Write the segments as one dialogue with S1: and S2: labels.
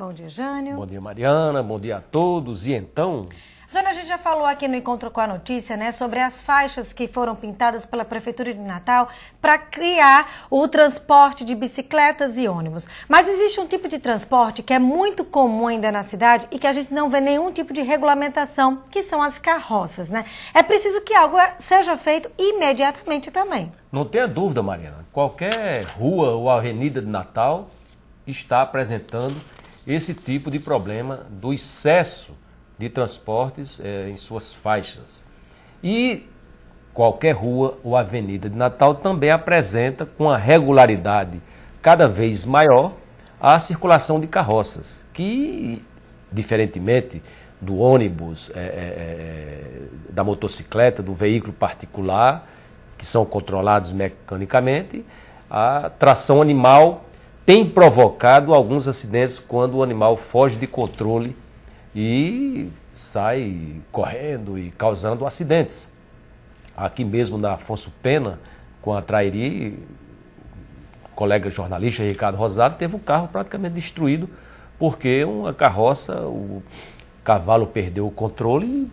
S1: Bom dia, Jânio. Bom
S2: dia, Mariana. Bom dia a todos. E então?
S1: Jânio, a gente já falou aqui no Encontro com a Notícia, né, sobre as faixas que foram pintadas pela Prefeitura de Natal para criar o transporte de bicicletas e ônibus. Mas existe um tipo de transporte que é muito comum ainda na cidade e que a gente não vê nenhum tipo de regulamentação, que são as carroças, né? É preciso que algo é, seja feito imediatamente também.
S2: Não tenha dúvida, Mariana. Qualquer rua ou avenida de Natal está apresentando esse tipo de problema do excesso de transportes é, em suas faixas. E qualquer rua ou avenida de Natal também apresenta com a regularidade cada vez maior a circulação de carroças, que, diferentemente do ônibus, é, é, da motocicleta, do veículo particular, que são controlados mecanicamente, a tração animal tem provocado alguns acidentes quando o animal foge de controle e sai correndo e causando acidentes. Aqui mesmo na Afonso Pena, com a Trairi, o colega jornalista Ricardo Rosado teve o carro praticamente destruído porque uma carroça, o cavalo perdeu o controle e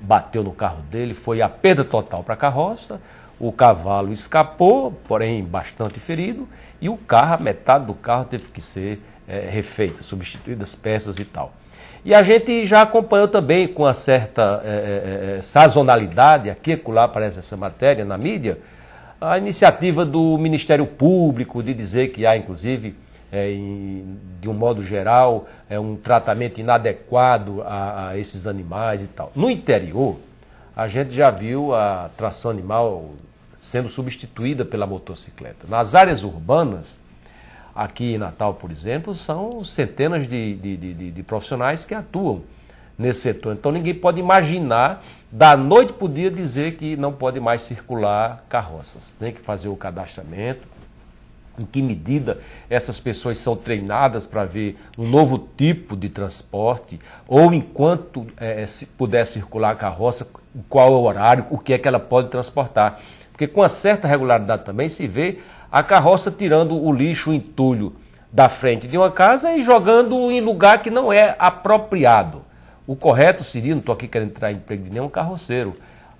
S2: bateu no carro dele, foi a perda total para a carroça. O cavalo escapou, porém bastante ferido, e o carro, a metade do carro teve que ser é, refeita, substituídas peças e tal. E a gente já acompanhou também com uma certa é, é, é, é sazonalidade, aqui e lá aparece essa matéria na mídia, a iniciativa do Ministério Público de dizer que há, inclusive, é, de um modo geral, é um tratamento inadequado a, a esses animais e tal. No interior, a gente já viu a tração animal sendo substituída pela motocicleta. Nas áreas urbanas, aqui em Natal, por exemplo, são centenas de, de, de, de, profissionais que atuam nesse setor. Então ninguém pode imaginar, da noite para o dia, dizer que não pode mais circular carroças. Tem que fazer o cadastramento, em que medida essas pessoas são treinadas para ver um novo tipo de transporte, ou enquanto é, é, se puder circular a carroça, qual é o horário, o que é que ela pode transportar. Porque com uma certa regularidade também se vê a carroça tirando o lixo, o entulho da frente de uma casa e jogando em lugar que não é apropriado. O correto seria, não estou aqui querendo entrar em emprego de nenhum carroceiro,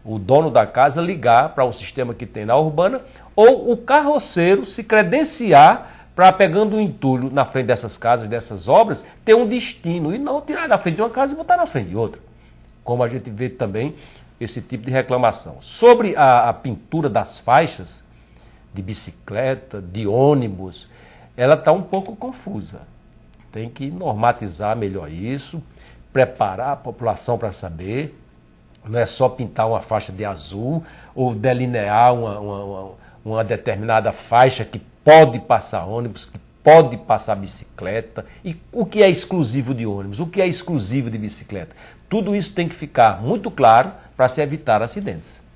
S2: o dono da casa ligar para um sistema que tem na urbana ou o carroceiro se credenciar para pegando um entulho na frente dessas casas, dessas obras, ter um destino e não tirar da frente de uma casa e botar na frente de outra. Como a gente vê também esse tipo de reclamação. Sobre a, a pintura das faixas de bicicleta, de ônibus, ela está um pouco confusa. Tem que normatizar melhor isso, preparar a população para saber. Não é só pintar uma faixa de azul ou delinear uma, uma, uma uma determinada faixa que pode passar ônibus, que pode passar bicicleta. E o que é exclusivo de ônibus? O que é exclusivo de bicicleta? Tudo isso tem que ficar muito claro para se evitar acidentes.